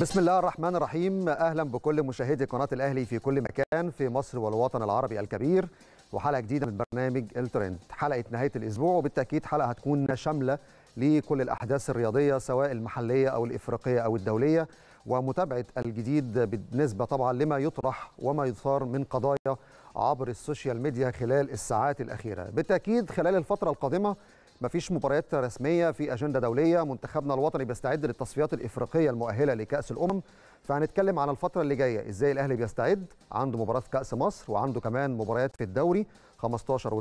بسم الله الرحمن الرحيم اهلا بكل مشاهدي قناه الاهلي في كل مكان في مصر والوطن العربي الكبير وحلقه جديده من برنامج الترند حلقه نهايه الاسبوع وبالتاكيد حلقه هتكون شامله لكل الاحداث الرياضيه سواء المحليه او الافريقيه او الدوليه ومتابعه الجديد بالنسبه طبعا لما يطرح وما يثار من قضايا عبر السوشيال ميديا خلال الساعات الاخيره بالتاكيد خلال الفتره القادمه مفيش مباريات رسميه في اجنده دوليه منتخبنا الوطني بيستعد للتصفيات الافريقيه المؤهله لكاس الامم فهنتكلم على الفتره اللي جايه ازاي الاهلي بيستعد عنده مباراه كاس مصر وعنده كمان مباريات في الدوري 15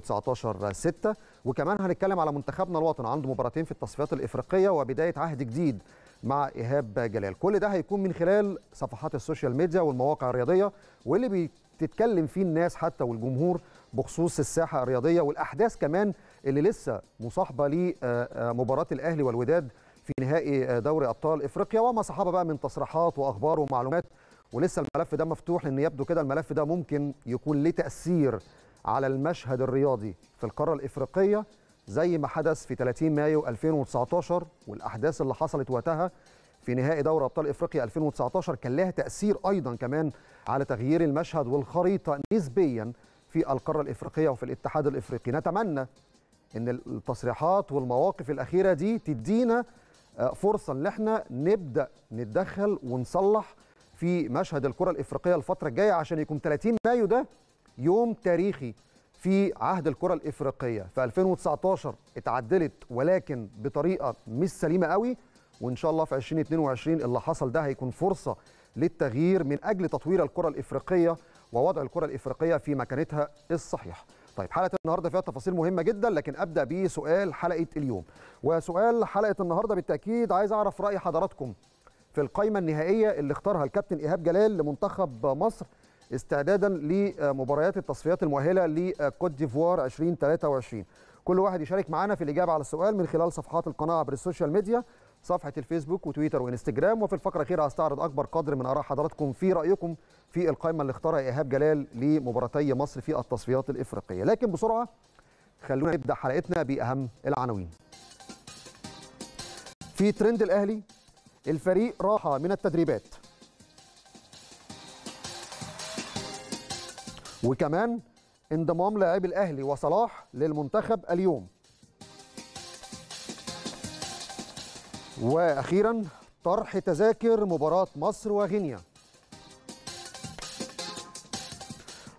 و19 6 وكمان هنتكلم على منتخبنا الوطني عنده مباراتين في التصفيات الافريقيه وبدايه عهد جديد مع ايهاب جلال كل ده هيكون من خلال صفحات السوشيال ميديا والمواقع الرياضيه واللي بتتكلم فيه الناس حتى والجمهور بخصوص الساحه الرياضيه والاحداث كمان اللي لسه مصاحبه لمباراه آه، آه، الاهلي والوداد في نهائي آه، دوري ابطال افريقيا وما صحبه بقى من تصريحات واخبار ومعلومات ولسه الملف ده مفتوح لان يبدو كده الملف ده ممكن يكون له تاثير على المشهد الرياضي في القاره الافريقيه زي ما حدث في 30 مايو 2019 والاحداث اللي حصلت وقتها في نهائي دوري ابطال افريقيا 2019 كان لها تاثير ايضا كمان على تغيير المشهد والخريطه نسبيا في القاره الافريقيه وفي الاتحاد الافريقي نتمنى ان التصريحات والمواقف الاخيره دي تدينا آه، فرصه ان احنا نبدا نتدخل ونصلح في مشهد الكره الافريقيه الفتره الجايه عشان يكون 30 مايو ده يوم تاريخي في عهد الكره الافريقيه في 2019 اتعدلت ولكن بطريقه مش سليمه قوي وان شاء الله في 2022 اللي حصل ده هيكون فرصه للتغيير من اجل تطوير الكره الافريقيه ووضع الكرة الإفريقية في مكانتها الصحيحة طيب حلقة النهاردة فيها تفاصيل مهمة جدا لكن أبدأ بسؤال حلقة اليوم وسؤال حلقة النهاردة بالتأكيد عايز أعرف رأي حضراتكم في القائمة النهائية اللي اختارها الكابتن إيهاب جلال لمنتخب مصر استعدادا لمباريات التصفيات المؤهلة لكوت ديفوار 2023 كل واحد يشارك معنا في الإجابة على السؤال من خلال صفحات القناة عبر السوشيال ميديا صفحه الفيسبوك وتويتر وانستجرام وفي الفقره الاخيره هستعرض اكبر قدر من اراء حضراتكم في رايكم في القائمه اللي اختارها ايهاب جلال لمباراتي مصر في التصفيات الافريقيه لكن بسرعه خلونا نبدا حلقتنا باهم العناوين في ترند الاهلي الفريق راحه من التدريبات وكمان انضمام لاعبي الاهلي وصلاح للمنتخب اليوم واخيرا طرح تذاكر مباراه مصر وغينيا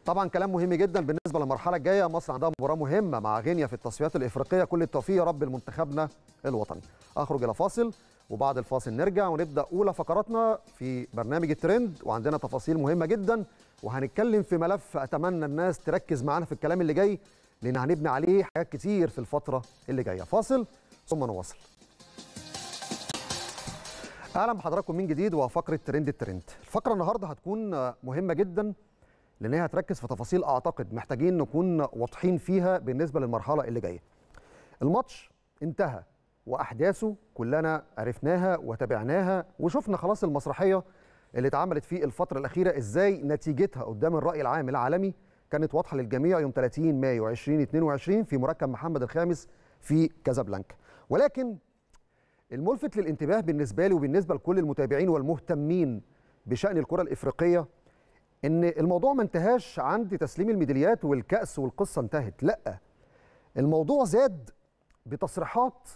طبعا كلام مهم جدا بالنسبه للمرحله الجايه مصر عندها مباراه مهمه مع غينيا في التصفيات الافريقيه كل التوفيق يا رب لمنتخبنا الوطني اخرج الى فاصل وبعد الفاصل نرجع ونبدا اولى فقراتنا في برنامج الترند وعندنا تفاصيل مهمه جدا وهنتكلم في ملف اتمنى الناس تركز معانا في الكلام اللي جاي لان هنبني عليه حاجات كتير في الفتره اللي جايه فاصل ثم نواصل اهلا بحضراتكم من جديد وفقره ترند الترند الفقره النهارده هتكون مهمه جدا لان هي هتركز في تفاصيل اعتقد محتاجين نكون واضحين فيها بالنسبه للمرحله اللي جايه الماتش انتهى واحداثه كلنا عرفناها وتابعناها وشفنا خلاص المسرحيه اللي اتعملت في الفتره الاخيره ازاي نتيجتها قدام الراي العام العالمي كانت واضحه للجميع يوم 30 مايو 2022 في مركب محمد الخامس في كازابلانكا ولكن الملفت للانتباه بالنسبه لي وبالنسبه لكل المتابعين والمهتمين بشان الكره الافريقيه ان الموضوع ما انتهاش عند تسليم الميداليات والكاس والقصه انتهت لا الموضوع زاد بتصريحات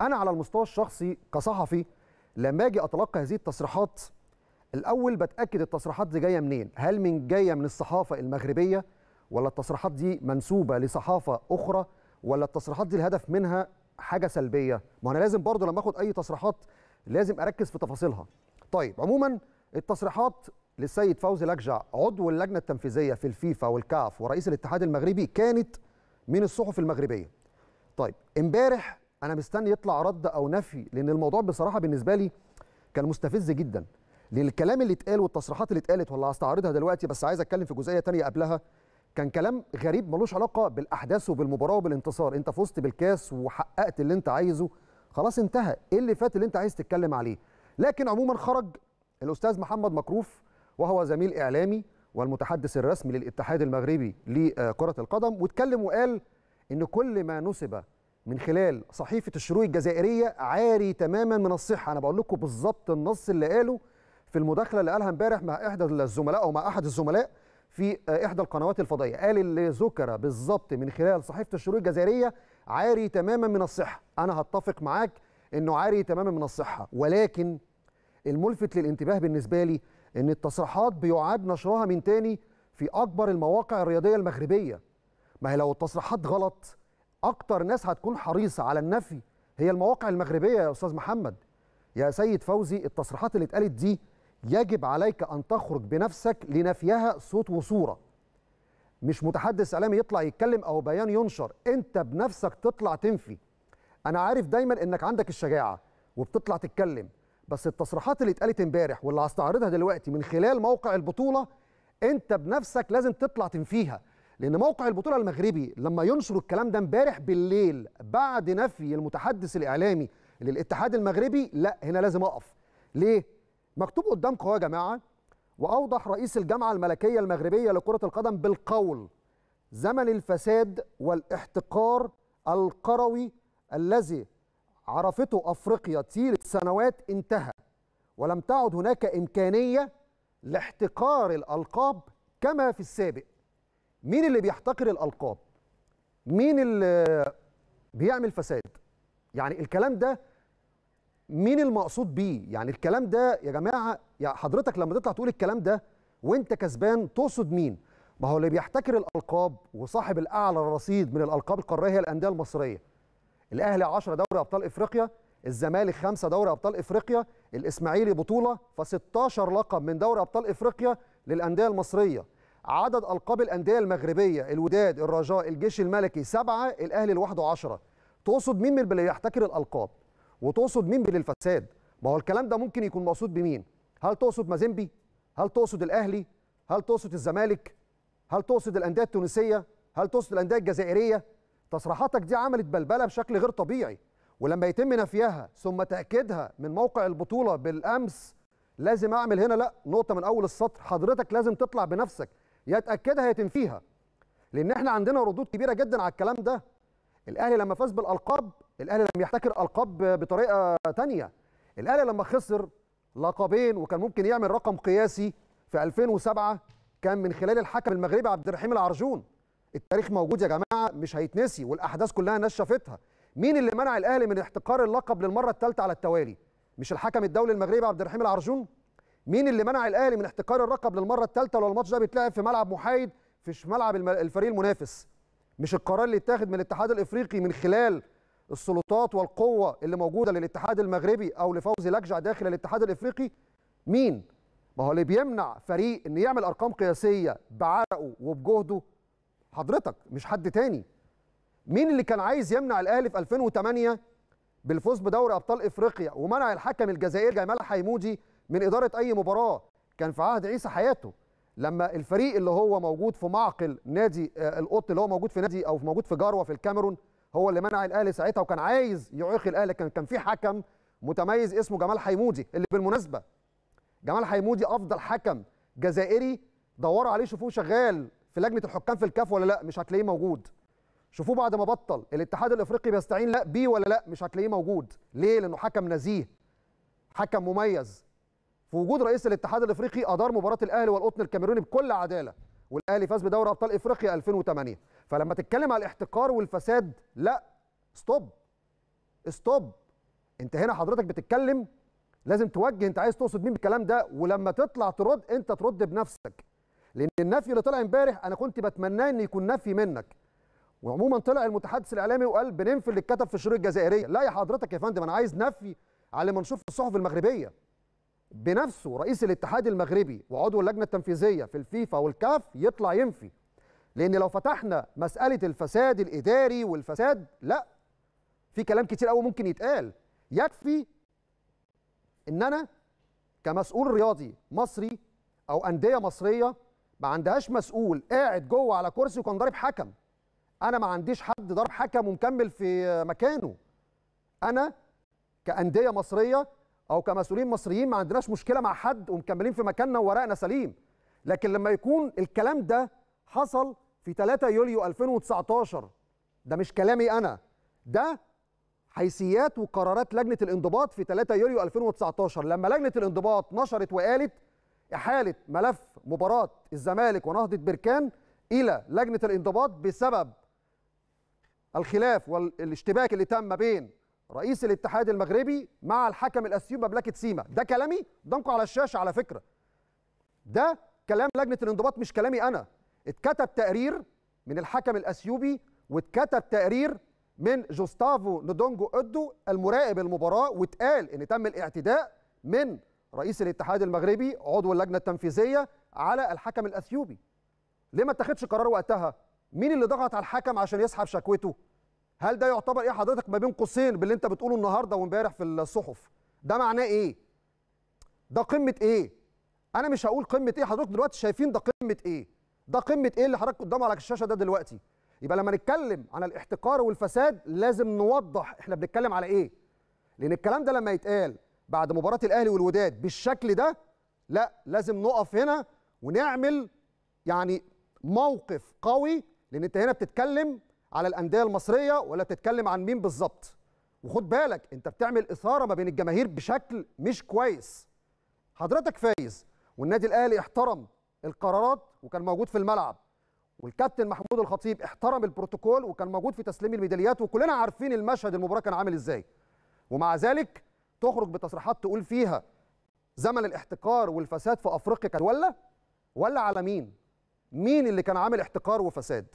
انا على المستوى الشخصي كصحفي لما اجي اتلقى هذه التصريحات الاول بتاكد التصريحات دي جايه منين هل من جايه من الصحافه المغربيه ولا التصريحات دي منسوبه لصحافه اخرى ولا التصريحات دي الهدف منها حاجه سلبيه ما انا لازم برضو لما اخد اي تصريحات لازم اركز في تفاصيلها طيب عموما التصريحات للسيد فوزي لجع عضو اللجنه التنفيذيه في الفيفا والكاف ورئيس الاتحاد المغربي كانت من الصحف المغربيه طيب امبارح انا مستني يطلع رد او نفي لان الموضوع بصراحه بالنسبه لي كان مستفز جدا للكلام اللي اتقال والتصريحات اللي اتقالت والله هستعرضها دلوقتي بس عايز اتكلم في جزئيه تانية قبلها كان كلام غريب ملوش علاقه بالاحداث وبالمباراه وبالانتصار انت فزت بالكاس وحققت اللي انت عايزه خلاص انتهى ايه اللي فات اللي انت عايز تتكلم عليه لكن عموما خرج الاستاذ محمد مكروف وهو زميل اعلامي والمتحدث الرسمي للاتحاد المغربي لكره القدم واتكلم وقال ان كل ما نسب من خلال صحيفه الشروق الجزائريه عاري تماما من الصحه انا بقول لكم بالظبط النص اللي قاله في المداخله اللي قالها امبارح مع احدى الزملاء او مع احد الزملاء في آه، إحدى القنوات الفضائية قال اللي ذكر بالظبط من خلال صحيفة الشروق الجزائرية عاري تماما من الصحة أنا هتفق معاك أنه عاري تماما من الصحة ولكن الملفت للانتباه بالنسبة لي أن التصريحات بيعاد نشرها من تاني في أكبر المواقع الرياضية المغربية ما هي لو التصريحات غلط أكتر ناس هتكون حريصة على النفي هي المواقع المغربية يا أستاذ محمد يا سيد فوزي التصريحات اللي اتقالت دي يجب عليك أن تخرج بنفسك لنفيها صوت وصورة مش متحدث إعلامي يطلع يتكلم أو بيان ينشر أنت بنفسك تطلع تنفي أنا عارف دايما إنك عندك الشجاعة وبتطلع تتكلم بس التصريحات اللي اتقالت امبارح واللي هستعرضها دلوقتي من خلال موقع البطولة أنت بنفسك لازم تطلع تنفيها لأن موقع البطولة المغربي لما ينشر الكلام ده امبارح بالليل بعد نفي المتحدث الإعلامي للاتحاد المغربي لا هنا لازم أقف ليه؟ مكتوب قدامكم اهو يا جماعه واوضح رئيس الجامعه الملكيه المغربيه لكره القدم بالقول زمن الفساد والاحتقار القروي الذي عرفته افريقيا طيله سنوات انتهى ولم تعد هناك امكانيه لاحتقار الالقاب كما في السابق مين اللي بيحتقر الالقاب مين اللي بيعمل فساد يعني الكلام ده مين المقصود بيه يعني الكلام ده يا جماعه يا حضرتك لما تطلع تقول الكلام ده وانت كسبان تقصد مين ما هو اللي بيحتكر الالقاب وصاحب الاعلى الرصيد من الالقاب القاريه هي الانديه المصريه الاهلي 10 دوري ابطال افريقيا الزمالك 5 دوري ابطال افريقيا الاسماعيلي بطوله ف16 لقب من دوري ابطال افريقيا للانديه المصريه عدد القاب الانديه المغربيه الوداد الرجاء الجيش الملكي سبعة الاهلي الواحد 10 تقصد مين من اللي بيحتكر الالقاب وتقصد مين بالفساد ما هو الكلام ده ممكن يكون مقصود بمين هل تقصد مازيمبي هل تقصد الاهلي هل تقصد الزمالك هل تقصد الانديه التونسيه هل تقصد الانديه الجزائريه تصريحاتك دي عملت بلبله بشكل غير طبيعي ولما يتم نفيها ثم تاكيدها من موقع البطوله بالامس لازم اعمل هنا لا نقطه من اول السطر حضرتك لازم تطلع بنفسك يا تاكدها يا تنفيها لان احنا عندنا ردود كبيره جدا على الكلام ده الاهلي لما فاز بالالقاب الاهلي لم يحتكر القاب بطريقه ثانيه الاهلي لما خسر لقبين وكان ممكن يعمل رقم قياسي في 2007 كان من خلال الحكم المغربي عبد الرحيم العرجون التاريخ موجود يا جماعه مش هيتنسي والاحداث كلها الناس شافتها مين اللي منع الاهلي من احتقار اللقب للمره الثالثه على التوالي مش الحكم الدولي المغربي عبد الرحيم العرجون مين اللي منع الاهلي من احتقار اللقب للمره الثالثه لو الماتش ده بيتلعب في ملعب محايد في ملعب الفريق المنافس مش القرار اللي اتاخد من الاتحاد الافريقي من خلال السلطات والقوه اللي موجوده للاتحاد المغربي او لفوزي لجع داخل الاتحاد الافريقي مين؟ ما هو اللي بيمنع فريق ان يعمل ارقام قياسيه بعرقه وبجهده حضرتك مش حد تاني. مين اللي كان عايز يمنع الاهلي في 2008 بالفوز بدوري ابطال افريقيا ومنع الحكم الجزائري جمال حيمودي من اداره اي مباراه كان في عهد عيسى حياته لما الفريق اللي هو موجود في معقل نادي آه، القط اللي هو موجود في نادي او موجود في جاروه في الكاميرون هو اللي منع الاهلي ساعتها وكان عايز يعيق الاهلي كان كان في حكم متميز اسمه جمال حيمودي اللي بالمناسبه جمال حيمودي افضل حكم جزائري دوروا عليه شوفوه شغال في لجنه الحكام في الكاف ولا لا مش هتلاقيه موجود شوفوه بعد ما بطل الاتحاد الافريقي بيستعين لا بيه ولا لا مش هتلاقيه موجود ليه لانه حكم نزيه حكم مميز في وجود رئيس الاتحاد الافريقي ادار مباراه الاهلي والقطن الكاميروني بكل عداله والاهلي فاز بدوري ابطال افريقيا 2008 فلما تتكلم على الاحتكار والفساد لا ستوب ستوب انت هنا حضرتك بتتكلم لازم توجه انت عايز تقصد مين بالكلام ده ولما تطلع ترد انت ترد بنفسك لان النفي اللي طلع امبارح انا كنت بتمناه ان يكون نفي منك وعموما طلع المتحدث الاعلامي وقال بننفي اللي اتكتب في الشروط الجزائريه لا يا حضرتك يا فندم انا عايز نفي على منشور في الصحف المغربيه بنفسه رئيس الاتحاد المغربي وعضو اللجنه التنفيذيه في الفيفا والكاف يطلع ينفي لان لو فتحنا مساله الفساد الاداري والفساد لا في كلام كتير قوي ممكن يتقال يكفي ان انا كمسؤول رياضي مصري او انديه مصريه ما عندهاش مسؤول قاعد جوه على كرسي وكان ضارب حكم انا ما عنديش حد ضرب حكم ومكمل في مكانه انا كانديه مصريه او كمسؤولين مصريين ما عندناش مشكله مع حد ومكملين في مكاننا وورقنا سليم لكن لما يكون الكلام ده حصل في 3 يوليو 2019 ده مش كلامي انا ده حيثيات وقرارات لجنه الانضباط في 3 يوليو 2019 لما لجنه الانضباط نشرت وقالت احاله ملف مباراه الزمالك ونهضه بركان الى لجنه الانضباط بسبب الخلاف والاشتباك اللي تم بين رئيس الاتحاد المغربي مع الحكم الاثيوبي بلاكت سيما ده كلامي قدامكم على الشاشه على فكره ده كلام لجنه الانضباط مش كلامي انا اتكتب تقرير من الحكم الاثيوبي واتكتب تقرير من جوستافو نودونجو ادو المراقب المباراه واتقال ان تم الاعتداء من رئيس الاتحاد المغربي عضو اللجنه التنفيذيه على الحكم الاثيوبي ليه ما اتخذش قرار وقتها مين اللي ضغط على الحكم عشان يسحب شكوته هل ده يعتبر ايه حضرتك ما بين قوسين باللي انت بتقوله النهارده وامبارح في الصحف ده معناه ايه ده قمه ايه انا مش هقول قمه ايه حضرتك دلوقتي شايفين ده قمه ايه ده قمه ايه اللي حضرتك قدامه على الشاشه ده دلوقتي يبقى لما نتكلم عن الاحتقار والفساد لازم نوضح احنا بنتكلم على ايه لان الكلام ده لما يتقال بعد مباراه الاهلي والوداد بالشكل ده لا لازم نقف هنا ونعمل يعني موقف قوي لان انت هنا بتتكلم على الانديه المصريه ولا بتتكلم عن مين بالظبط وخد بالك انت بتعمل اثاره ما بين الجماهير بشكل مش كويس حضرتك فايز والنادي الاهلي احترم القرارات وكان موجود في الملعب والكابتن محمود الخطيب احترم البروتوكول وكان موجود في تسليم الميداليات وكلنا عارفين المشهد المباراه كان عامل ازاي ومع ذلك تخرج بتصريحات تقول فيها زمن الاحتكار والفساد في افريقيا كان ولا ولا على مين مين اللي كان عامل احتكار وفساد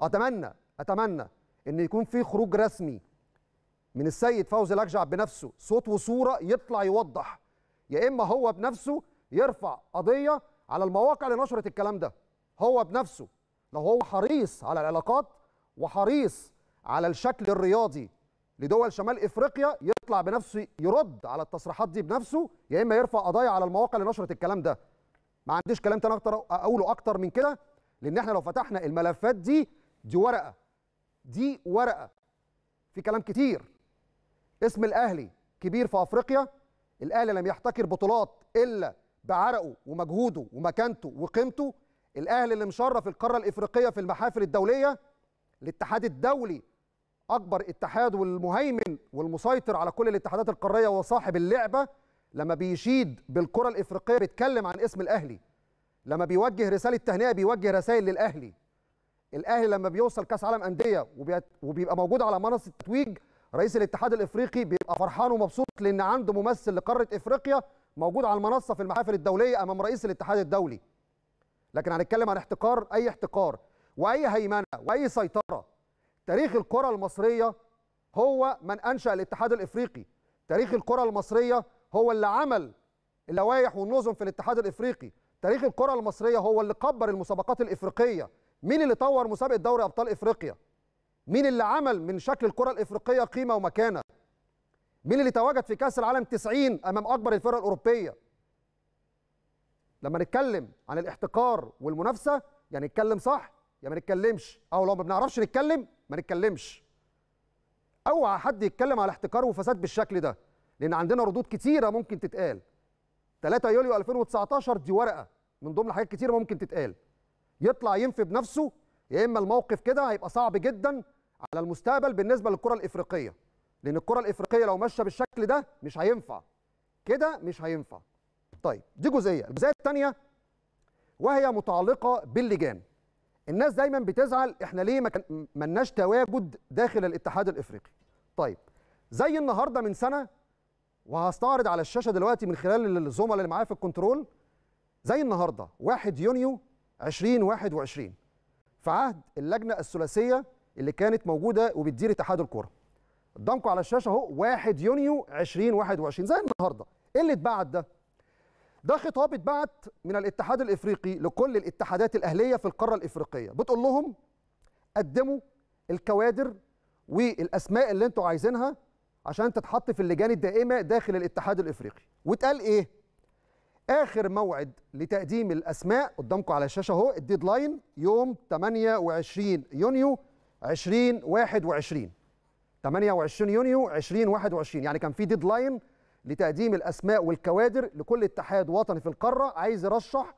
اتمنى اتمنى ان يكون في خروج رسمي من السيد فوزي لجعب بنفسه صوت وصوره يطلع يوضح يا اما هو بنفسه يرفع قضيه على المواقع اللي نشرت الكلام ده هو بنفسه لو هو حريص على العلاقات وحريص على الشكل الرياضي لدول شمال افريقيا يطلع بنفسه يرد على التصريحات دي بنفسه يا اما يرفع قضايا على المواقع اللي نشرت الكلام ده ما عنديش كلام تاني اكتر اقوله اكتر من كده لان احنا لو فتحنا الملفات دي دي ورقه دي ورقه في كلام كتير اسم الاهلي كبير في افريقيا الاهلي لم يحتكر بطولات الا بعرقه ومجهوده ومكانته وقيمته الاهلي اللي مشرف القاره الافريقيه في المحافل الدوليه الاتحاد الدولي اكبر اتحاد والمهيمن والمسيطر على كل الاتحادات القاريه وصاحب اللعبه لما بيشيد بالكره الافريقيه بيتكلم عن اسم الاهلي لما بيوجه رساله تهنئه بيوجه رسائل للاهلي الاهلي لما بيوصل كاس عالم انديه وبيبقى موجود على منصه التتويج رئيس الاتحاد الافريقي بيبقى فرحان ومبسوط لان عنده ممثل لقاره افريقيا موجود على المنصه في المحافل الدوليه امام رئيس الاتحاد الدولي لكن هنتكلم عن احتقار اي احتقار واي هيمنه واي سيطره تاريخ الكره المصريه هو من انشا الاتحاد الافريقي تاريخ الكره المصريه هو اللي عمل اللوائح والنظم في الاتحاد الافريقي تاريخ الكره المصريه هو اللي كبر المسابقات الافريقيه مين اللي طور مسابقه دوري ابطال افريقيا مين اللي عمل من شكل الكره الافريقيه قيمه ومكانه مين اللي تواجد في كاس العالم 90 امام اكبر الفرق الاوروبيه لما نتكلم عن الاحتكار والمنافسه يعني نتكلم صح يا ما نتكلمش او لو ما بنعرفش نتكلم ما نتكلمش اوعى حد يتكلم على احتكار وفساد بالشكل ده لان عندنا ردود كتيره ممكن تتقال 3 يوليو 2019 دي ورقه من ضمن حاجات كثيره ممكن تتقال يطلع ينفي بنفسه يا اما الموقف كده هيبقى صعب جدا على المستقبل بالنسبه للكره الافريقيه لان الكره الافريقيه لو ماشيه بالشكل ده مش هينفع كده مش هينفع طيب دي جزئيه الجزئيه الثانيه وهي متعلقه باللجان الناس دايما بتزعل احنا ليه ما لناش تواجد داخل الاتحاد الافريقي طيب زي النهارده من سنه وهستعرض على الشاشه دلوقتي من خلال الزملاء اللي معايا في الكنترول زي النهارده 1 يونيو 2021 في عهد اللجنه الثلاثيه اللي كانت موجوده وبتدير اتحاد الكوره قدامكم على الشاشه اهو 1 يونيو 2021 زي النهارده ايه اللي اتبعت ده ده خطاب اتبعت من الاتحاد الافريقي لكل الاتحادات الاهليه في القاره الافريقيه بتقول لهم قدموا الكوادر والاسماء اللي انتوا عايزينها عشان تتحط في اللجان الدائمه داخل الاتحاد الافريقي واتقال ايه اخر موعد لتقديم الاسماء قدامكم على الشاشه اهو الديدلاين يوم 28 يونيو 2021 28 يونيو 2021 يعني كان في ديدلاين لتقديم الاسماء والكوادر لكل اتحاد وطني في القاره عايز يرشح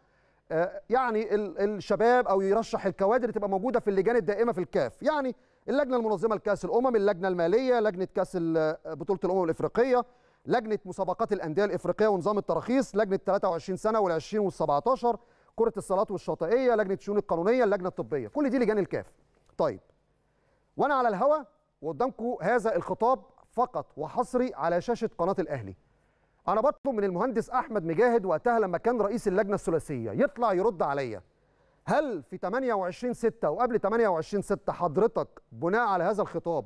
آه، يعني الشباب او يرشح الكوادر تبقى موجوده في اللجان الدائمه في الكاف يعني اللجنه المنظمه لكاس الامم اللجنه الماليه لجنه كاس بطوله الامم الافريقيه لجنه مسابقات الانديه الافريقيه ونظام التراخيص لجنه 23 سنه وال20 وال17 كره الصالات والشاطئيه لجنه الشؤون القانونيه اللجنه الطبيه كل دي لجان الكاف طيب وانا على الهوا وقدامكم هذا الخطاب فقط وحصري على شاشه قناه الاهلي انا بطلب من المهندس احمد مجاهد وقتها لما كان رئيس اللجنه الثلاثيه يطلع يرد عليا هل في 28 6 وقبل 28 6 حضرتك بناء على هذا الخطاب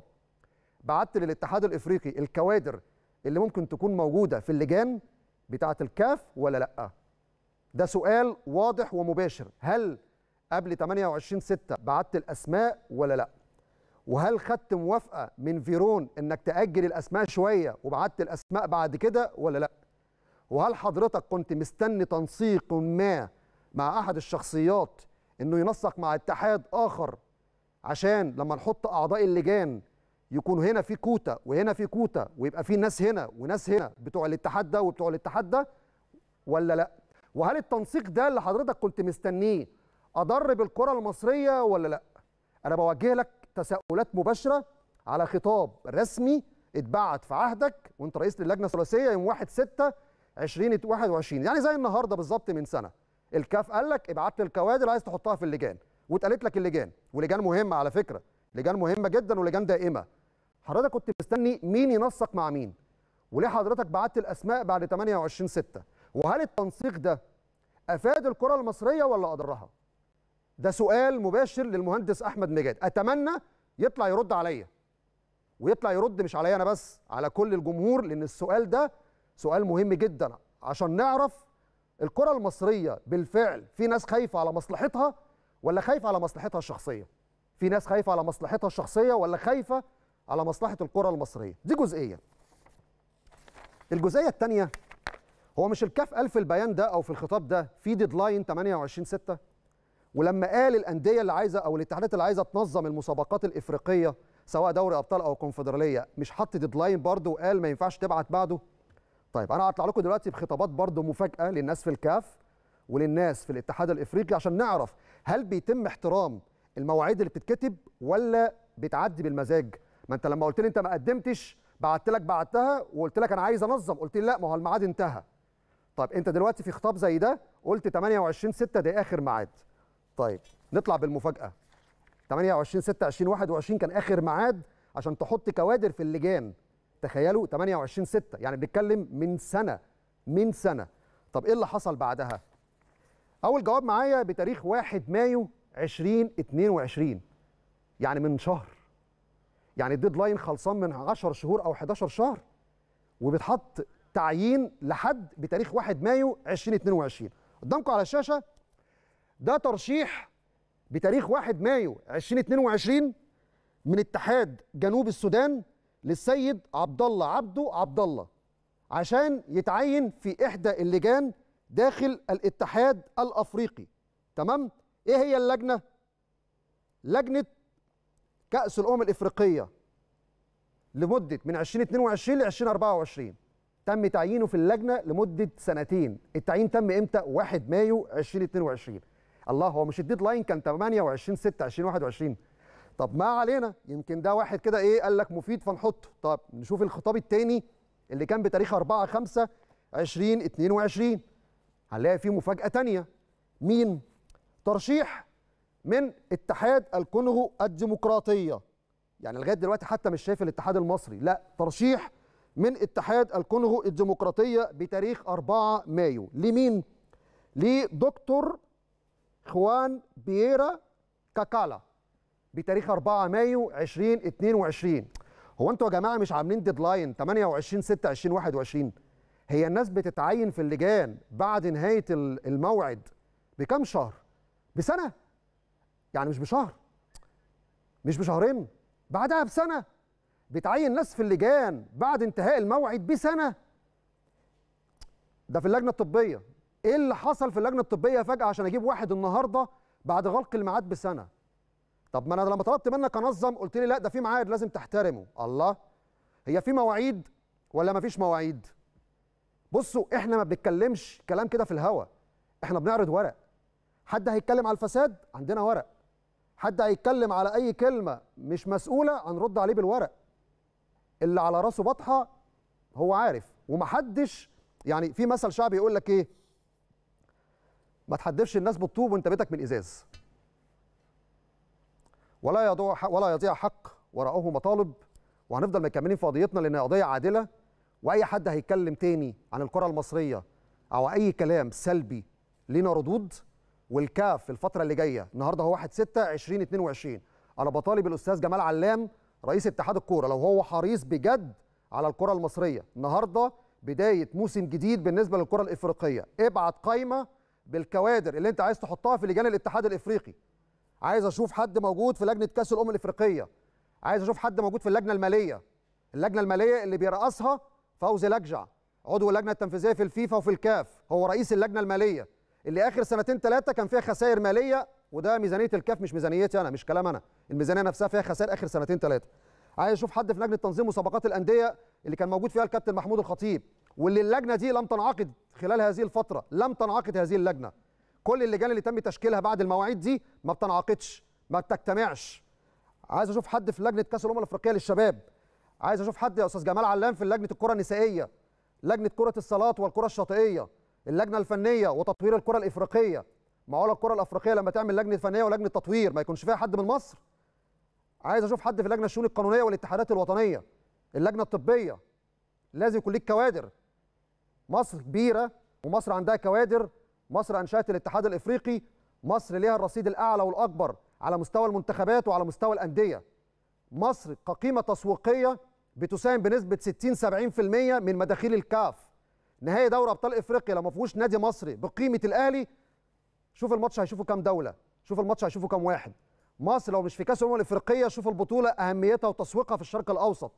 بعت للاتحاد الافريقي الكوادر اللي ممكن تكون موجوده في اللجان بتاعه الكاف ولا لا ده سؤال واضح ومباشر هل قبل 28 6 بعت الاسماء ولا لا وهل خدت موافقه من فيرون انك تاجل الاسماء شويه وبعت الاسماء بعد كده ولا لا وهل حضرتك كنت مستني تنسيق ما مع احد الشخصيات انه ينسق مع اتحاد اخر عشان لما نحط اعضاء اللجان يكون هنا في كوتا وهنا في كوتا ويبقى في ناس هنا وناس هنا بتوع الاتحاد ده وبتوع الاتحاد ده ولا لا وهل التنسيق ده اللي حضرتك كنت مستنيه اضر بالكره المصريه ولا لا انا بوجه لك تساؤلات مباشره على خطاب رسمي اتبعت في عهدك وانت رئيس للجنه الثلاثيه يوم 1 6 2021 يعني زي النهارده بالظبط من سنه الكاف قال لك ابعت لي الكوادر عايز تحطها في اللجان واتقالت لك اللجان ولجان مهمه على فكره لجان مهمه جدا ولجان دائمه حضرتك كنت مستني مين ينسق مع مين وليه حضرتك بعت الاسماء بعد 28 6 وهل التنسيق ده افاد الكره المصريه ولا اضرها ده سؤال مباشر للمهندس احمد مجاد اتمنى يطلع يرد عليا ويطلع يرد مش عليا انا بس على كل الجمهور لان السؤال ده سؤال مهم جدا عشان نعرف الكره المصريه بالفعل في ناس خايفه على مصلحتها ولا خايفه على مصلحتها الشخصيه في ناس خايفه على مصلحتها الشخصيه ولا خايفه على مصلحه الكره المصريه دي جزئيه الجزئيه الثانيه هو مش الكاف قال في البيان ده او في الخطاب ده في ديدلاين 28 6 ولما قال الانديه اللي عايزه او الاتحادات اللي عايزه تنظم المسابقات الافريقيه سواء دوري ابطال او كونفدراليه مش حط ديدلاين برضه وقال ما ينفعش تبعت بعده طيب انا هطلع لكم دلوقتي بخطابات برضه مفاجاه للناس في الكاف وللناس في الاتحاد الافريقي عشان نعرف هل بيتم احترام المواعيد اللي بتتكتب ولا بتعدي بالمزاج ما انت لما قلت لي انت ما قدمتش بعت لك بعتها وقلت لك انا عايز انظم قلت لي لا ما هو الميعاد انتهى طيب انت دلوقتي في خطاب زي ده قلت 28 6 ده اخر ميعاد طيب نطلع بالمفاجاه 28 6 2021 كان اخر ميعاد عشان تحط كوادر في اللجان تخيلوا 28 6 يعني بنتكلم من سنه من سنه طب ايه اللي حصل بعدها اول جواب معايا بتاريخ 1 مايو 2022 يعني من شهر يعني الديدلاين خلصان من 10 شهور او 11 شهر وبيتحط تعيين لحد بتاريخ 1 مايو 2022 قدامكم على الشاشه ده ترشيح بتاريخ 1 مايو 2022 من اتحاد جنوب السودان للسيد عبد الله عبده عبد الله عشان يتعين في احدى اللجان داخل الاتحاد الافريقي تمام ايه هي اللجنه لجنه كاس الامم الافريقيه لمده من 2022 ل 2024 تم تعيينه في اللجنه لمده سنتين التعيين تم امتى 1 مايو 2022 الله هو مش الديدلاين كان 28 6 2021 طب ما علينا يمكن ده واحد كده ايه قال لك مفيد فنحطه طب نشوف الخطاب الثاني اللي كان بتاريخ 4 5 2022 هنلاقي فيه مفاجاه ثانيه مين ترشيح من اتحاد الكونغو الديمقراطيه يعني لغايه دلوقتي حتى مش شايف الاتحاد المصري لا ترشيح من اتحاد الكونغو الديمقراطيه بتاريخ 4 مايو لمين لدكتور خوان بييرا كاكالا بتاريخ 4 مايو 2022 هو انتوا يا جماعه مش عاملين ديدلاين 28 6 2021 هي الناس بتتعين في اللجان بعد نهايه الموعد بكام شهر بسنه يعني مش بشهر مش بشهرين بعدها بسنه بتعين ناس في اللجان بعد انتهاء الموعد بسنه ده في اللجنه الطبيه ايه اللي حصل في اللجنه الطبيه فجاه عشان اجيب واحد النهارده بعد غلق الميعاد بسنه طب ما انا لما طلبت منك انظم قلت لي لا ده في ميعاد لازم تحترمه الله هي في مواعيد ولا ما فيش مواعيد بصوا احنا ما بنتكلمش كلام كده في الهوا احنا بنعرض ورق حد هيتكلم على الفساد عندنا ورق حد هيتكلم على اي كلمه مش مسؤوله هنرد عليه بالورق اللي على راسه بطحه هو عارف ومحدش يعني في مثل شعبي يقول لك ايه ما تحدفش الناس بالطوب وانت بيتك من ازاز ولا يضيع ولا يضيع حق وراءه مطالب وهنفضل مكملين في قضيتنا لان قضيه عادله واي حد هيتكلم تاني عن الكره المصريه او اي كلام سلبي لينا ردود والكاف في الفتره اللي جايه النهارده هو 1 6 2022 انا بطالب الاستاذ جمال علام رئيس اتحاد الكوره لو هو حريص بجد على الكره المصريه النهارده بدايه موسم جديد بالنسبه للكره الافريقيه ابعت قائمه بالكوادر اللي انت عايز تحطها في لجان الاتحاد الافريقي عايز اشوف حد موجود في لجنه كاس الامم الافريقيه عايز اشوف حد موجود في اللجنه الماليه اللجنه الماليه اللي بيرأسها فوزي لجع عضو اللجنه التنفيذيه في الفيفا وفي الكاف هو رئيس اللجنه الماليه اللي اخر سنتين ثلاثه كان فيها خسائر ماليه وده ميزانيه الكاف مش ميزانيتي انا مش كلام انا الميزانيه نفسها فيها خسائر اخر سنتين ثلاثه عايز اشوف حد في لجنه تنظيم مسابقات الانديه اللي كان موجود فيها الكابتن محمود الخطيب واللي اللجنه دي لم تنعقد خلال هذه الفتره لم تنعقد هذه اللجنه كل اللجان اللي تم تشكيلها بعد المواعيد دي ما بتنعقدش ما بتجتمعش عايز اشوف حد في لجنه كاس الامم الافريقيه للشباب عايز اشوف حد يا استاذ جمال علام في لجنه الكره النسائيه لجنه كره الصالات والكره الشاطئيه اللجنه الفنيه وتطوير الكره الافريقيه هو الكره الافريقيه لما تعمل لجنه فنيه ولجنه تطوير ما يكونش فيها حد من مصر عايز اشوف حد في اللجنه الشؤون القانونيه والاتحادات الوطنيه اللجنه الطبيه لازم يكون ليك كوادر مصر كبيره ومصر عندها كوادر مصر انشات الاتحاد الافريقي مصر ليها الرصيد الاعلى والاكبر على مستوى المنتخبات وعلى مستوى الانديه مصر كقيمه تسويقيه بتساهم بنسبه 60 70% من مداخيل الكاف نهائي دوري ابطال افريقيا لو ما فيهوش نادي مصري بقيمه الاهلي شوف الماتش هيشوفه كام دوله شوف الماتش هيشوفه كام واحد مصر لو مش في كاس الامم الافريقيه شوف البطوله اهميتها وتسويقها في الشرق الاوسط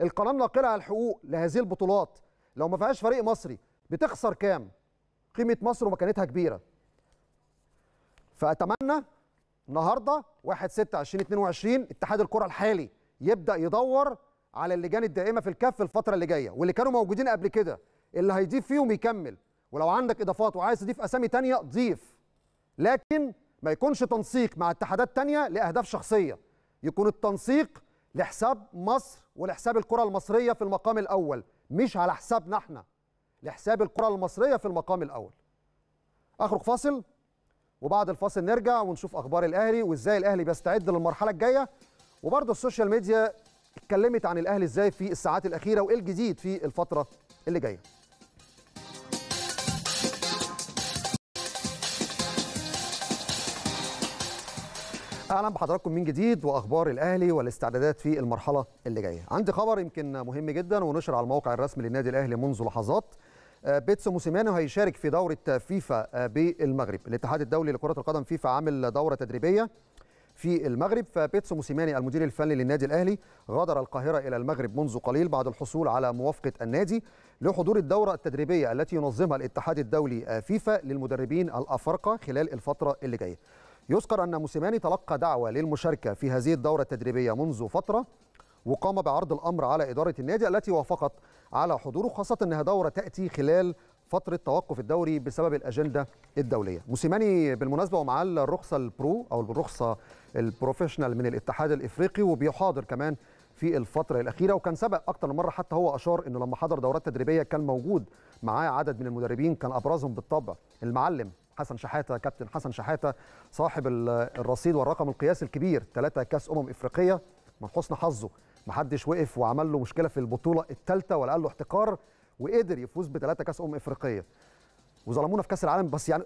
القناه الناقله على الحقوق لهذه البطولات لو ما فيهاش فريق مصري بتخسر كام قيمه مصر ومكانتها كبيره فاتمنى النهارده 1 6 2022 اتحاد الكره الحالي يبدا يدور على اللجان الدائمه في الكف الفتره اللي جايه واللي كانوا موجودين قبل كده اللي هيضيف فيهم يكمل ولو عندك اضافات وعايز تضيف اسامي تانية ضيف لكن ما يكونش تنسيق مع اتحادات تانية لاهداف شخصيه يكون التنسيق لحساب مصر ولحساب الكره المصريه في المقام الاول مش على حسابنا احنا لحساب الكره المصريه في المقام الاول اخرج فاصل وبعد الفاصل نرجع ونشوف اخبار الاهلي وازاي الاهلي بيستعد للمرحله الجايه وبرضه السوشيال ميديا اتكلمت عن الاهلي ازاي في الساعات الاخيره وايه الجديد في الفتره اللي جايه اهلا بحضراتكم من جديد واخبار الاهلي والاستعدادات في المرحله اللي جايه عندي خبر يمكن مهم جدا ونشر على الموقع الرسمي للنادي الاهلي منذ لحظات آه، بيتسو موسيمانو هيشارك في دورة فيفا آه، بالمغرب الاتحاد الدولي لكرة القدم فيفا عامل دورة تدريبية في المغرب فبيتسو موسيماني المدير الفني للنادي الاهلي غادر القاهره الى المغرب منذ قليل بعد الحصول على موافقه النادي لحضور الدوره التدريبيه التي ينظمها الاتحاد الدولي آه، فيفا للمدربين الافارقه خلال الفتره اللي جايه يذكر ان موسيماني تلقى دعوه للمشاركه في هذه الدوره التدريبيه منذ فتره وقام بعرض الامر على اداره النادي التي وافقت على حضوره خاصه انها دوره تاتي خلال فتره توقف الدوري بسبب الاجنده الدوليه موسيماني بالمناسبه ومعاه الرخصه البرو او الرخصه البروفيشنال من الاتحاد الافريقي وبيحاضر كمان في الفتره الاخيره وكان سبق اكتر من مره حتى هو اشار انه لما حضر دورات تدريبيه كان موجود معاه عدد من المدربين كان ابرزهم بالطبع المعلم حسن شحاته كابتن حسن شحاته صاحب الرصيد والرقم القياسي الكبير ثلاثه كاس امم افريقيه من حسن حظه محدش وقف وعمل له مشكله في البطوله الثالثه ولا قال له احتقار وقدر يفوز بثلاثه كاس امم افريقيه وظلمونا في كاس العالم بس يعني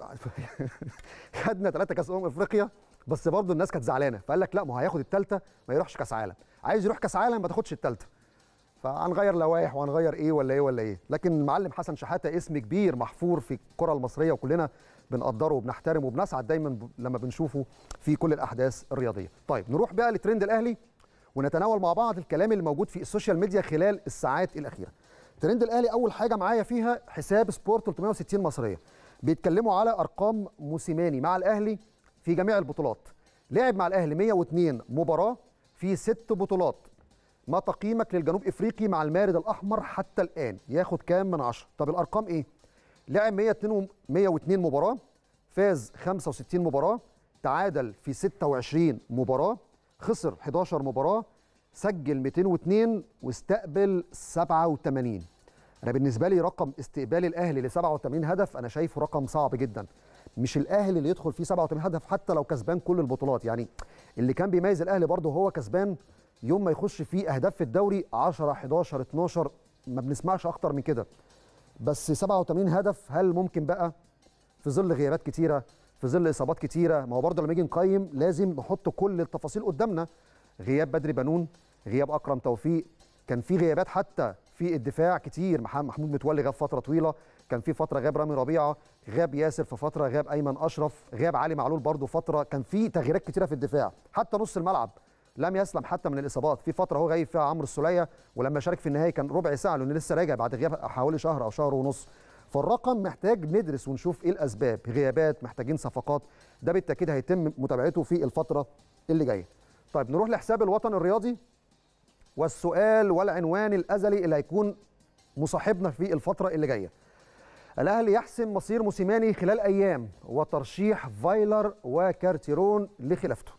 خدنا ثلاثه كاس امم افريقيا بس برضه الناس كانت زعلانه فقال لك لا ما هو هياخد الثالثه ما يروحش كاس عالم عايز يروح كاس عالم ما تاخدش الثالثه فهنغير لوائح وهنغير ايه ولا ايه ولا ايه لكن المعلم حسن شحاته اسم كبير محفور في الكره المصريه وكلنا بنقدره وبنحترمه وبنسعد دايما لما بنشوفه في كل الاحداث الرياضيه طيب نروح بقى لترند الاهلي ونتناول مع بعض الكلام اللي موجود في السوشيال ميديا خلال الساعات الاخيره ترند الاهلي اول حاجه معايا فيها حساب سبورت 360 مصريه بيتكلموا على ارقام موسيماني مع الاهلي في جميع البطولات لعب مع الاهلي 102 مباراه في ست بطولات ما تقييمك للجنوب افريقي مع المارد الاحمر حتى الان ياخد كام من 10 طب الارقام ايه لعب 102 102 مباراه فاز 65 مباراه تعادل في 26 مباراه خسر 11 مباراه سجل 202 واستقبل 87 انا بالنسبه لي رقم استقبال الاهلي ل 87 هدف انا شايفه رقم صعب جدا مش الاهلي اللي يدخل فيه 87 هدف حتى لو كسبان كل البطولات يعني اللي كان بيميز الاهلي برضه هو كسبان يوم ما يخش فيه اهداف في الدوري 10 11 12 ما بنسمعش اكتر من كده بس 87 هدف هل ممكن بقى في ظل غيابات كتيره في ظل اصابات كتيره ما هو برضه لما نيجي نقيم لازم نحط كل التفاصيل قدامنا غياب بدري بنون غياب اكرم توفيق كان في غيابات حتى في الدفاع كتير محمود متولي غاب فتره طويله كان في فتره غاب رامي ربيعه غاب ياسر في فتره غاب ايمن اشرف غاب علي معلول برضه فتره كان في تغييرات كتيره في الدفاع حتى نص الملعب لم يسلم حتى من الاصابات في فتره هو غايب فيها عمرو السوليه ولما شارك في النهائي كان ربع ساعه لانه لسه راجع بعد غياب حوالي شهر او شهر ونص فالرقم محتاج ندرس ونشوف ايه الاسباب غيابات محتاجين صفقات ده بالتاكيد هيتم متابعته في الفتره اللي جايه طيب نروح لحساب الوطن الرياضي والسؤال والعنوان الازلي اللي هيكون مصاحبنا في الفتره اللي جايه الاهلي يحسم مصير موسيماني خلال ايام وترشيح فايلر وكارتيرون لخلافته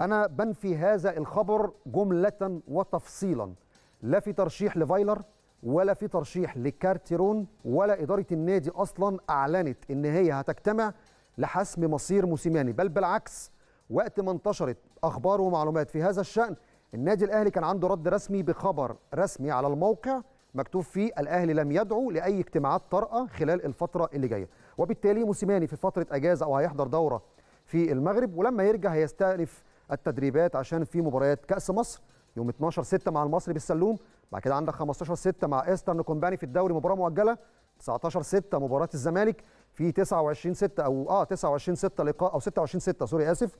انا بنفي هذا الخبر جمله وتفصيلا لا في ترشيح لفايلر ولا في ترشيح لكارتيرون ولا اداره النادي اصلا اعلنت ان هي هتجتمع لحسم مصير موسيماني بل بالعكس وقت ما انتشرت اخبار ومعلومات في هذا الشان النادي الاهلي كان عنده رد رسمي بخبر رسمي على الموقع مكتوب فيه الاهلي لم يدعو لاي اجتماعات طارئه خلال الفتره اللي جايه وبالتالي موسيماني في فتره اجازه او هيحضر دوره في المغرب ولما يرجع هيستأنف التدريبات عشان في مباريات كاس مصر يوم 12 6 مع المصري بالسلوم بعد كده عندك 15 6 مع ايسترن كومباني في الدوري مباراه مؤجله 19 6 مباراه الزمالك في 29 6 او اه 29 6 لقاء او 26 6 سوري اسف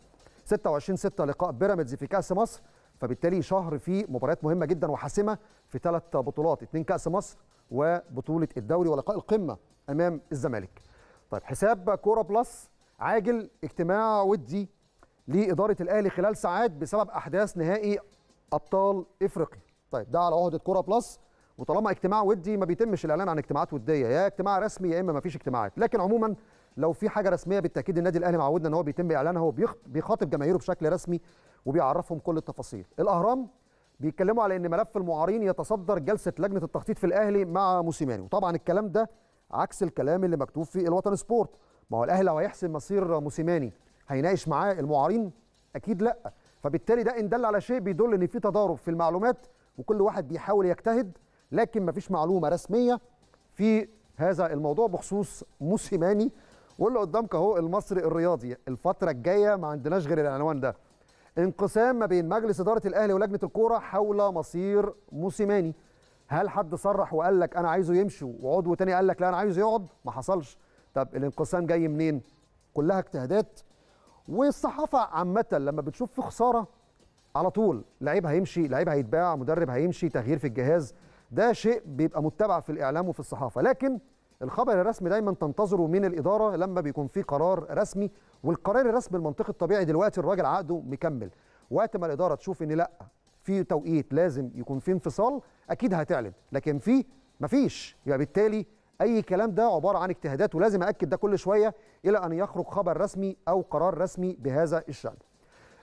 26 6 لقاء بيراميدز في كاس مصر فبالتالي شهر فيه مباريات مهمه جدا وحاسمه في ثلاث بطولات اثنين كاس مصر وبطوله الدوري ولقاء القمه امام الزمالك طيب حساب كوره بلس عاجل اجتماع ودي لاداره الاهلي خلال ساعات بسبب احداث نهائي ابطال افريقيا طيب ده على عهده كوره بلس وطالما اجتماع ودي ما بيتمش الاعلان عن اجتماعات وديه يا اجتماع رسمي يا اما ما فيش اجتماعات لكن عموما لو في حاجه رسميه بالتاكيد النادي الاهلي معودنا ان هو بيتم اعلانها وبيخاطب جماهيره بشكل رسمي وبيعرفهم كل التفاصيل الاهرام بيتكلموا على ان ملف المعارين يتصدر جلسه لجنه التخطيط في الاهلي مع موسيماني وطبعا الكلام ده عكس الكلام اللي مكتوب في الوطن سبورت ما هو الاهلي لو هيحسم مصير موسيماني هيناقش معاه المعارين اكيد لا فبالتالي ده ان دل على شيء بيدل ان في تضارب في المعلومات وكل واحد بيحاول يجتهد لكن مفيش معلومه رسميه في هذا الموضوع بخصوص موسيماني واللي قدامك اهو المصري الرياضي الفتره الجايه ما عندناش غير العنوان ده انقسام ما بين مجلس اداره الاهلي ولجنه الكوره حول مصير موسيماني هل حد صرح وقال لك انا عايزه يمشي وعضو تاني قال لك لا انا عايزه يقعد ما حصلش طب الانقسام جاي منين كلها اجتهادات والصحافه عامه لما بتشوف في خساره على طول لعيب هيمشي لعيب هيتباع مدرب هيمشي تغيير في الجهاز ده شيء بيبقى متبع في الاعلام وفي الصحافه لكن الخبر الرسمي دايما تنتظره من الاداره لما بيكون في قرار رسمي والقرار الرسمي المنطقي الطبيعي دلوقتي الراجل عقده مكمل وقت ما الاداره تشوف ان لا في توقيت لازم يكون في انفصال اكيد هتعلن لكن في مفيش يبقى بالتالي اي كلام ده عباره عن اجتهادات ولازم اكد ده كل شويه الى ان يخرج خبر رسمي او قرار رسمي بهذا الشان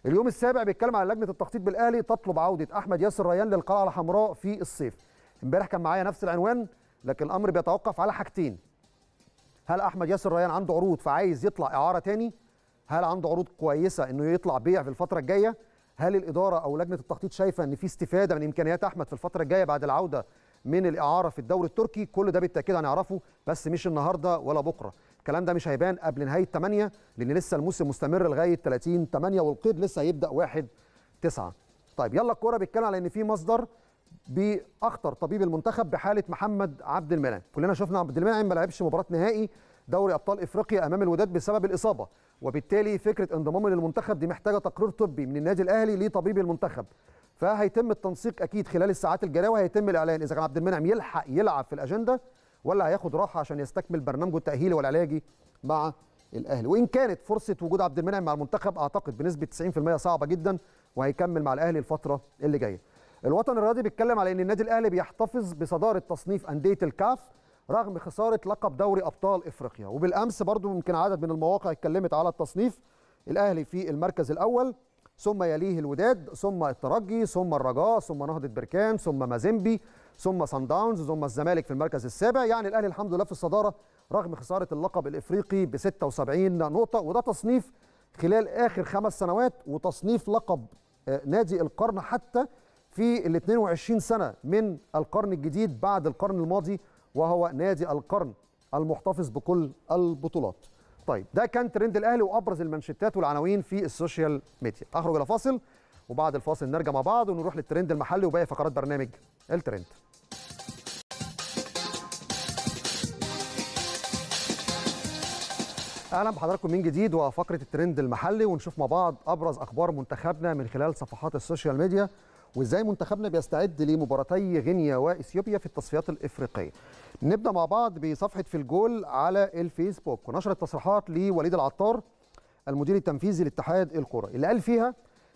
اليوم السابع بيتكلم على لجنه التخطيط بالاهلي تطلب عوده احمد ياسر ريان للقلعه الحمراء في الصيف امبارح كان معايا نفس العنوان لكن الامر بيتوقف على حاجتين هل احمد ياسر ريان عنده عروض فعايز يطلع اعاره تاني هل عنده عروض كويسه انه يطلع بيع في الفتره الجايه هل الاداره او لجنه التخطيط شايفه ان في استفاده من امكانيات احمد في الفتره الجايه بعد العوده من الاعاره في الدوري التركي كل ده بالتاكيد هنعرفه بس مش النهارده ولا بكره الكلام ده مش هيبان قبل نهايه 8 لان لسه الموسم مستمر لغايه 30 8 والقيد لسه هيبدا 1 9 طيب يلا الكوره بيتكلم على ان في مصدر باخطر طبيب المنتخب بحاله محمد عبد المنعم كلنا شفنا عبد المنعم ما لعبش مباراه نهائي دوري ابطال افريقيا امام الوداد بسبب الاصابه وبالتالي فكره انضمامه للمنتخب دي محتاجه تقرير طبي من النادي الاهلي لطبيب المنتخب فهيتم التنسيق اكيد خلال الساعات الجايه وهيتم الاعلان اذا كان عبد المنعم يلحق يلعب في الاجنده ولا هياخد راحه عشان يستكمل برنامجه التاهيلي والعلاجي مع الاهلي وان كانت فرصه وجود عبد المنعم مع المنتخب اعتقد بنسبه 90% صعبه جدا وهيكمل مع الاهلي الفتره اللي جايه الوطن الرياضي بيتكلم على ان النادي الاهلي بيحتفظ بصداره تصنيف انديه الكاف رغم خساره لقب دوري ابطال افريقيا وبالامس برضو ممكن عدد من المواقع اتكلمت على التصنيف الاهلي في المركز الاول ثم يليه الوداد ثم الترجي ثم الرجاء ثم نهضه بركان ثم مازيمبي ثم سان داونز ثم الزمالك في المركز السابع يعني الاهلي الحمد لله في الصداره رغم خساره اللقب الافريقي ب 76 نقطه وده تصنيف خلال اخر خمس سنوات وتصنيف لقب آه، نادي القرن حتى في ال 22 سنة من القرن الجديد بعد القرن الماضي وهو نادي القرن المحتفظ بكل البطولات طيب ده كان ترند الاهلي وابرز المانشيتات والعناوين في السوشيال ميديا اخرج الى فاصل وبعد الفاصل نرجع مع بعض ونروح للترند المحلي وباقي فقرات برنامج الترند اهلا بحضراتكم من جديد وفقره الترند المحلي ونشوف مع بعض ابرز اخبار منتخبنا من خلال صفحات السوشيال ميديا وازاي منتخبنا بيستعد لمباراتي غينيا واثيوبيا في التصفيات الافريقيه نبدا مع بعض بصفحه في الجول على الفيسبوك ونشرت تصريحات لوليد العطار المدير التنفيذي لاتحاد الكره اللي قال فيها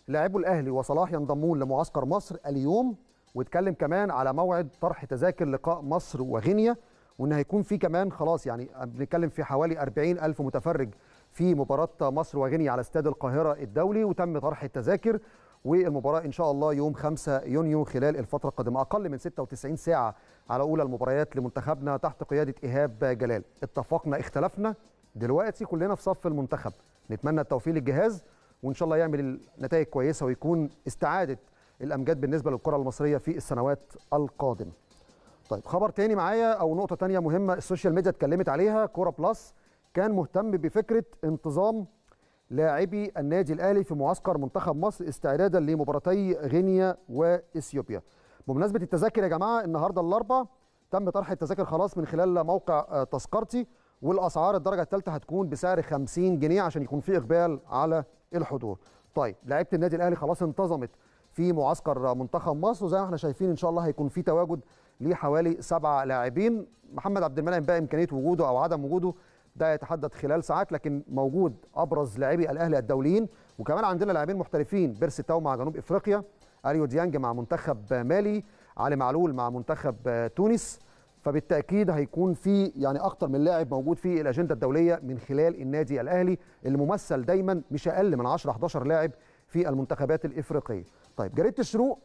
لاعبو الاهلي وصلاح ينضمون لمعسكر مصر اليوم واتكلم كمان على موعد طرح تذاكر لقاء مصر وغينيا وان هيكون في كمان خلاص يعني بنتكلم في حوالي 40 الف متفرج في مباراه مصر وغينيا على استاد القاهره الدولي وتم طرح التذاكر والمباراه ان شاء الله يوم 5 يونيو خلال الفتره القادمه اقل من 96 ساعه على اولى المباريات لمنتخبنا تحت قياده ايهاب جلال اتفقنا اختلفنا دلوقتي كلنا في صف المنتخب نتمنى التوفيق للجهاز وان شاء الله يعمل نتائج كويسه ويكون استعاده الامجاد بالنسبه للكره المصريه في السنوات القادمه طيب خبر تاني معايا او نقطه تانية مهمه السوشيال ميديا اتكلمت عليها كوره بلس كان مهتم بفكره انتظام لاعبي النادي الاهلي في معسكر منتخب مصر استعدادا لمباراتي غينيا واثيوبيا. بمناسبه التذاكر يا جماعه النهارده الاربعاء تم طرح التذاكر خلاص من خلال موقع آه، تذكرتي والاسعار الدرجه الثالثه هتكون بسعر 50 جنيه عشان يكون في اقبال على الحضور. طيب لعيبه النادي الاهلي خلاص انتظمت في معسكر منتخب مصر وزي ما احنا شايفين ان شاء الله هيكون في تواجد لحوالي سبعه لاعبين محمد عبد المنعم بقى امكانيه وجوده او عدم وجوده ده يتحدد خلال ساعات لكن موجود ابرز لاعبي الاهلي الدوليين وكمان عندنا لاعبين محترفين بيرسي تاو مع جنوب افريقيا اريو ديانج مع منتخب مالي علي معلول مع منتخب تونس فبالتاكيد هيكون في يعني اكتر من لاعب موجود في الاجنده الدوليه من خلال النادي الاهلي الممثل دايما مش اقل من 10 11 لاعب في المنتخبات الافريقيه طيب جريده الشروق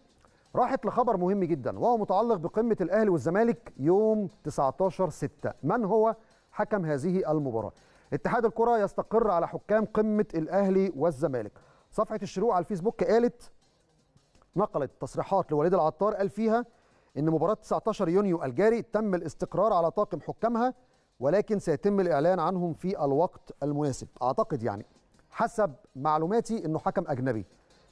راحت لخبر مهم جدا وهو متعلق بقمه الاهلي والزمالك يوم 19 6 من هو حكم هذه المباراة اتحاد الكرة يستقر على حكام قمة الأهلي والزمالك صفحة الشروق على الفيسبوك قالت نقلت تصريحات لوليد العطار قال فيها ان مباراة 19 يونيو الجاري تم الاستقرار على طاقم حكامها ولكن سيتم الإعلان عنهم في الوقت المناسب أعتقد يعني حسب معلوماتي انه حكم اجنبي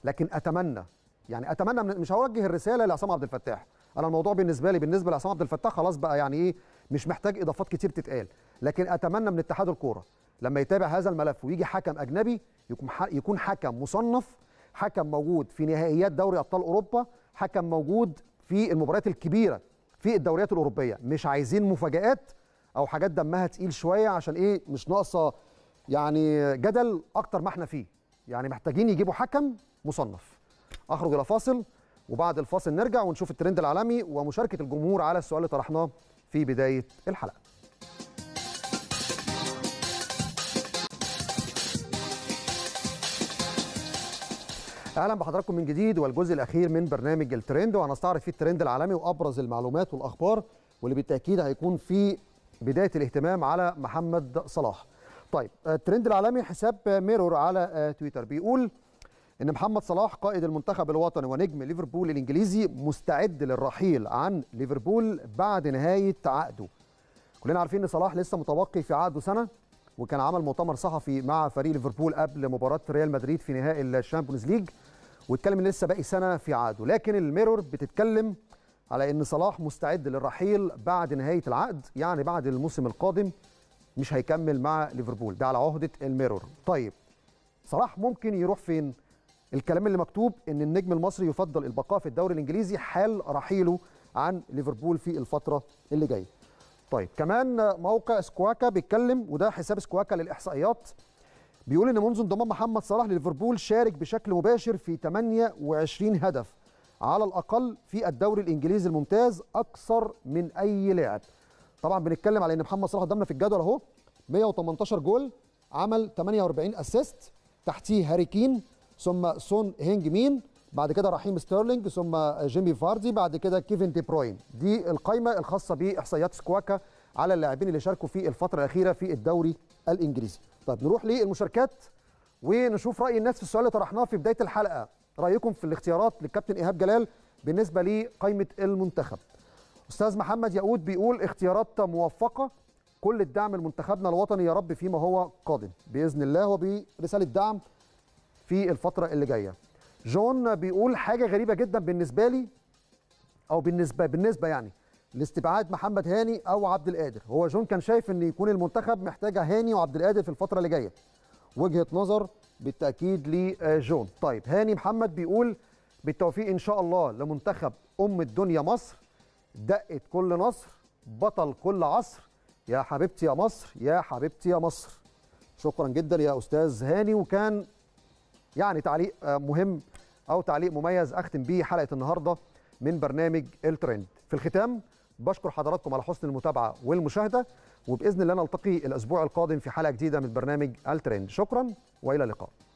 لكن اتمنى يعني اتمنى مش هوجه الرساله لعصام عبد الفتاح انا الموضوع بالنسبه لي بالنسبه لعصام عبد الفتاح خلاص بقى يعني ايه مش محتاج اضافات كتير تتقال لكن اتمنى من اتحاد الكوره لما يتابع هذا الملف ويجي حكم اجنبي يكون حكم مصنف حكم موجود في نهائيات دوري ابطال اوروبا حكم موجود في المباريات الكبيره في الدوريات الاوروبيه مش عايزين مفاجات او حاجات دمها تقيل شويه عشان ايه مش ناقصه يعني جدل اكتر ما احنا فيه يعني محتاجين يجيبوا حكم مصنف اخرج الى فاصل وبعد الفاصل نرجع ونشوف الترند العالمي ومشاركه الجمهور على السؤال اللي طرحناه في بدايه الحلقه اهلا بحضراتكم من جديد والجزء الاخير من برنامج الترند وهنستعرض فيه الترند العالمي وابرز المعلومات والاخبار واللي بالتاكيد هيكون في بدايه الاهتمام على محمد صلاح. طيب الترند العالمي حساب ميرور على آه، تويتر بيقول ان محمد صلاح قائد المنتخب الوطني ونجم ليفربول الانجليزي مستعد للرحيل عن ليفربول بعد نهايه عقده كلنا عارفين ان صلاح لسه متبقي في عقده سنه وكان عمل مؤتمر صحفي مع فريق ليفربول قبل مباراه ريال مدريد في نهائي الشامبيونز ليج واتكلم ان لسه باقي سنه في عقده لكن الميرور بتتكلم على ان صلاح مستعد للرحيل بعد نهايه العقد يعني بعد الموسم القادم مش هيكمل مع ليفربول ده على عهده الميرور طيب صلاح ممكن يروح فين الكلام اللي مكتوب ان النجم المصري يفضل البقاء في الدوري الانجليزي حال رحيله عن ليفربول في الفتره اللي جايه طيب كمان موقع سكواكا بيتكلم وده حساب سكواكا للاحصائيات بيقول ان منذ انضمام محمد صلاح لليفربول شارك بشكل مباشر في 28 هدف على الاقل في الدوري الانجليزي الممتاز اكثر من اي لاعب طبعا بنتكلم على ان محمد صلاح قدامنا في الجدول اهو 118 جول عمل 48 اسيست تحتيه هاري كين ثم سون هينج مين بعد كده رحيم ستيرلينج ثم جيمي فاردي بعد كده كيفن دي بروين دي القائمه الخاصه باحصائيات سكواكا على اللاعبين اللي شاركوا في الفتره الاخيره في الدوري الانجليزي طيب نروح للمشاركات ونشوف راي الناس في السؤال اللي طرحناه في بدايه الحلقه رايكم في الاختيارات للكابتن ايهاب جلال بالنسبه لقائمه المنتخب استاذ محمد يقود بيقول اختيارات موفقه كل الدعم لمنتخبنا الوطني يا رب فيما هو قادم باذن الله وبرساله دعم في الفتره اللي جايه جون بيقول حاجه غريبه جدا بالنسبه لي او بالنسبه بالنسبه يعني لاستبعاد محمد هاني او عبد القادر هو جون كان شايف ان يكون المنتخب محتاجه هاني وعبد القادر في الفتره اللي جايه وجهه نظر بالتاكيد لجون طيب هاني محمد بيقول بالتوفيق ان شاء الله لمنتخب ام الدنيا مصر دقت كل نصر بطل كل عصر يا حبيبتي يا مصر يا حبيبتي يا مصر شكرا جدا يا استاذ هاني وكان يعني تعليق آه، مهم او تعليق مميز اختم بيه حلقه النهارده من برنامج الترند في الختام بشكر حضراتكم على حسن المتابعه والمشاهده وباذن الله نلتقي الاسبوع القادم في حلقه جديده من برنامج الترند شكرا والى اللقاء